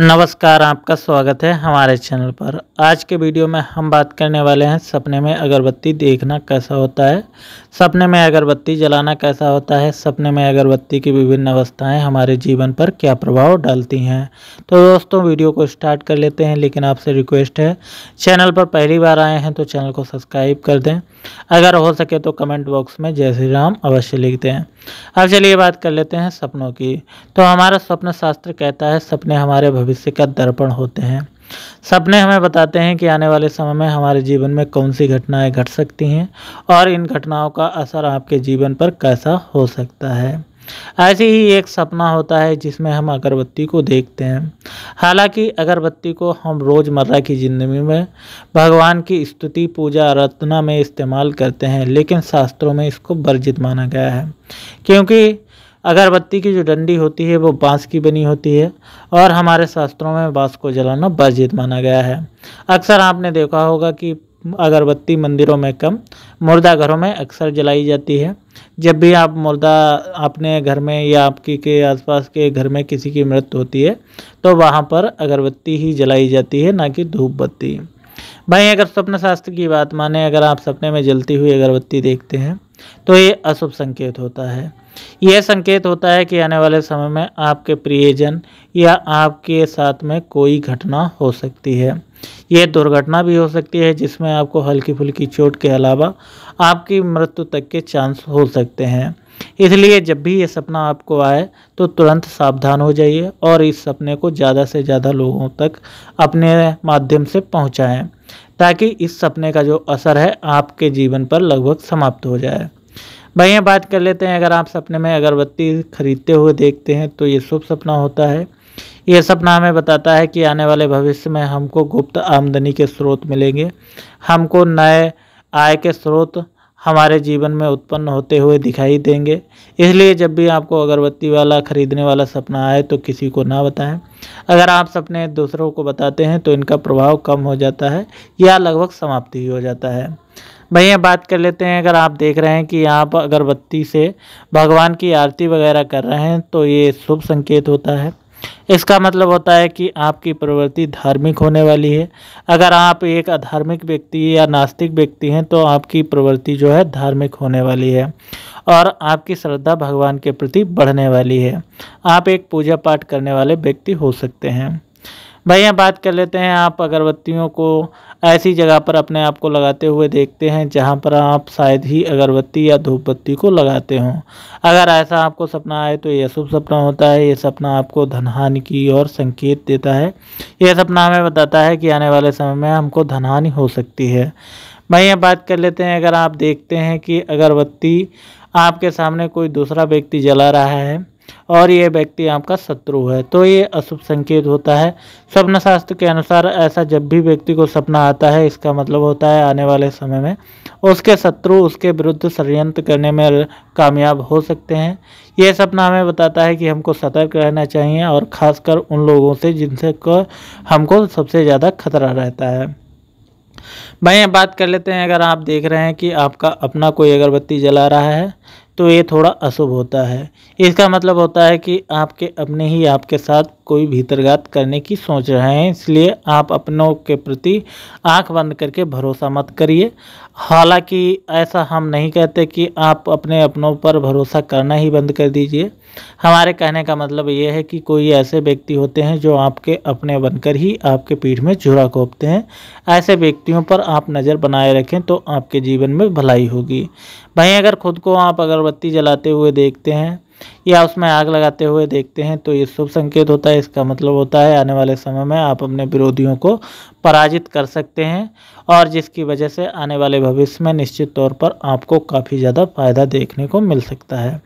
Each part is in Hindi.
नमस्कार आपका स्वागत है हमारे चैनल पर आज के वीडियो में हम बात करने वाले हैं सपने में अगरबत्ती देखना कैसा होता है सपने में अगरबत्ती जलाना कैसा होता है सपने में अगरबत्ती की विभिन्न अवस्थाएं हमारे जीवन पर क्या प्रभाव डालती हैं तो दोस्तों वीडियो को स्टार्ट कर लेते हैं लेकिन आपसे रिक्वेस्ट है चैनल पर पहली बार आए हैं तो चैनल को सब्सक्राइब कर दें अगर हो सके तो कमेंट बॉक्स में जय श्री राम अवश्य लिख दें अब चलिए बात कर लेते हैं सपनों की तो हमारा स्वप्न शास्त्र कहता है सपने हमारे भविष्य का दर्पण होते हैं सपने हमें बताते हैं कि आने वाले समय में हमारे जीवन में कौन सी घटनाएं घट सकती हैं और इन घटनाओं का असर आपके जीवन पर कैसा हो सकता है ऐसे ही एक सपना होता है जिसमें हम अगरबत्ती को देखते हैं हालांकि अगरबत्ती को हम रोज़मर्रा की ज़िंदगी में भगवान की स्तुति पूजा आराधना में इस्तेमाल करते हैं लेकिन शास्त्रों में इसको वर्जित माना गया है क्योंकि अगरबत्ती की जो डंडी होती है वो बांस की बनी होती है और हमारे शास्त्रों में बांस को जलाना वर्जित माना गया है अक्सर आपने देखा होगा कि अगरबत्ती मंदिरों में कम मुर्दा घरों में अक्सर जलाई जाती है जब भी आप मुर्दा अपने घर में या आपकी के आसपास के घर में किसी की मृत्यु होती है तो वहाँ पर अगरबत्ती ही जलाई जाती है ना कि धूप बत्ती भाई अगर स्वप्न शास्त्र की बात माने अगर आप सपने में जलती हुई अगरबत्ती देखते हैं तो ये अशुभ संकेत होता है यह संकेत होता है कि आने वाले समय में आपके प्रियजन या आपके साथ में कोई घटना हो सकती है यह दुर्घटना भी हो सकती है जिसमें आपको हल्की फुल्की चोट के अलावा आपकी मृत्यु तक के चांस हो सकते हैं इसलिए जब भी ये सपना आपको आए तो तुरंत सावधान हो जाइए और इस सपने को ज़्यादा से ज़्यादा लोगों तक अपने माध्यम से पहुँचाएँ ताकि इस सपने का जो असर है आपके जीवन पर लगभग समाप्त हो जाए भैया बात कर लेते हैं अगर आप सपने में अगरबत्ती खरीदते हुए देखते हैं तो ये शुभ सपना होता है यह सपना हमें बताता है कि आने वाले भविष्य में हमको गुप्त आमदनी के स्रोत मिलेंगे हमको नए आय के स्रोत हमारे जीवन में उत्पन्न होते हुए दिखाई देंगे इसलिए जब भी आपको अगरबत्ती वाला खरीदने वाला सपना आए तो किसी को ना बताएं अगर आप सपने दूसरों को बताते हैं तो इनका प्रभाव कम हो जाता है या लगभग समाप्ति हो जाता है भैया बात कर लेते हैं अगर आप देख रहे हैं कि आप अगरबत्ती से भगवान की आरती वगैरह कर रहे हैं तो ये शुभ संकेत होता है इसका मतलब होता है कि आपकी प्रवृत्ति धार्मिक होने वाली है अगर आप एक अधार्मिक व्यक्ति या नास्तिक व्यक्ति हैं तो आपकी प्रवृत्ति जो है धार्मिक होने वाली है और आपकी श्रद्धा भगवान के प्रति बढ़ने वाली है आप एक पूजा पाठ करने वाले व्यक्ति हो सकते हैं भाई यहाँ बात कर लेते हैं आप अगरबत्तियों को ऐसी जगह पर अपने आप को लगाते हुए देखते हैं जहाँ पर आप शायद ही अगरबत्ती या धूपबत्ती को लगाते हों अगर ऐसा आपको सपना आए तो यह शुभ सपना होता है यह सपना आपको धनहानि की ओर संकेत देता है यह सपना हमें बताता है कि आने वाले समय में हमको धनहानि हो सकती है भाई यहाँ बात कर लेते हैं अगर आप देखते हैं कि अगरबत्ती आपके सामने कोई दूसरा व्यक्ति जला रहा है और ये व्यक्ति आपका शत्रु है तो ये अशुभ संकेत होता है स्वप्न शास्त्र के अनुसार ऐसा जब भी व्यक्ति को सपना आता है इसका मतलब होता है आने वाले समय में उसके शत्रु उसके विरुद्ध षडयंत्र करने में कामयाब हो सकते हैं ये सपना हमें बताता है कि हमको सतर्क रहना चाहिए और ख़ासकर उन लोगों से जिनसे हमको सबसे ज़्यादा खतरा रहता है भाई बात कर लेते हैं अगर आप देख रहे हैं कि आपका अपना कोई अगरबत्ती जला रहा है तो ये थोड़ा अशुभ होता है इसका मतलब होता है कि आपके अपने ही आपके साथ कोई भीतरघात करने की सोच रहे हैं इसलिए आप अपनों के प्रति आंख बंद करके भरोसा मत करिए हालांकि ऐसा हम नहीं कहते कि आप अपने अपनों पर भरोसा करना ही बंद कर दीजिए हमारे कहने का मतलब ये है कि कोई ऐसे व्यक्ति होते हैं जो आपके अपने बनकर ही आपके पीठ में झुरा खोपते हैं ऐसे व्यक्तियों पर आप नज़र बनाए रखें तो आपके जीवन में भलाई होगी वहीं अगर खुद को आप अगरबत्ती जलाते हुए देखते हैं या उसमें आग लगाते हुए देखते हैं तो ये शुभ संकेत होता है इसका मतलब होता है आने वाले समय में आप अपने विरोधियों को पराजित कर सकते हैं और जिसकी वजह से आने वाले भविष्य में निश्चित तौर पर आपको काफ़ी ज़्यादा फायदा देखने को मिल सकता है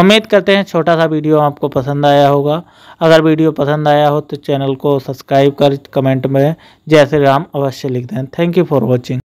उम्मीद करते हैं छोटा सा वीडियो आपको पसंद आया होगा अगर वीडियो पसंद आया हो तो चैनल को सब्सक्राइब कर कमेंट में जय श्री राम अवश्य लिख दें थैंक यू फॉर वॉचिंग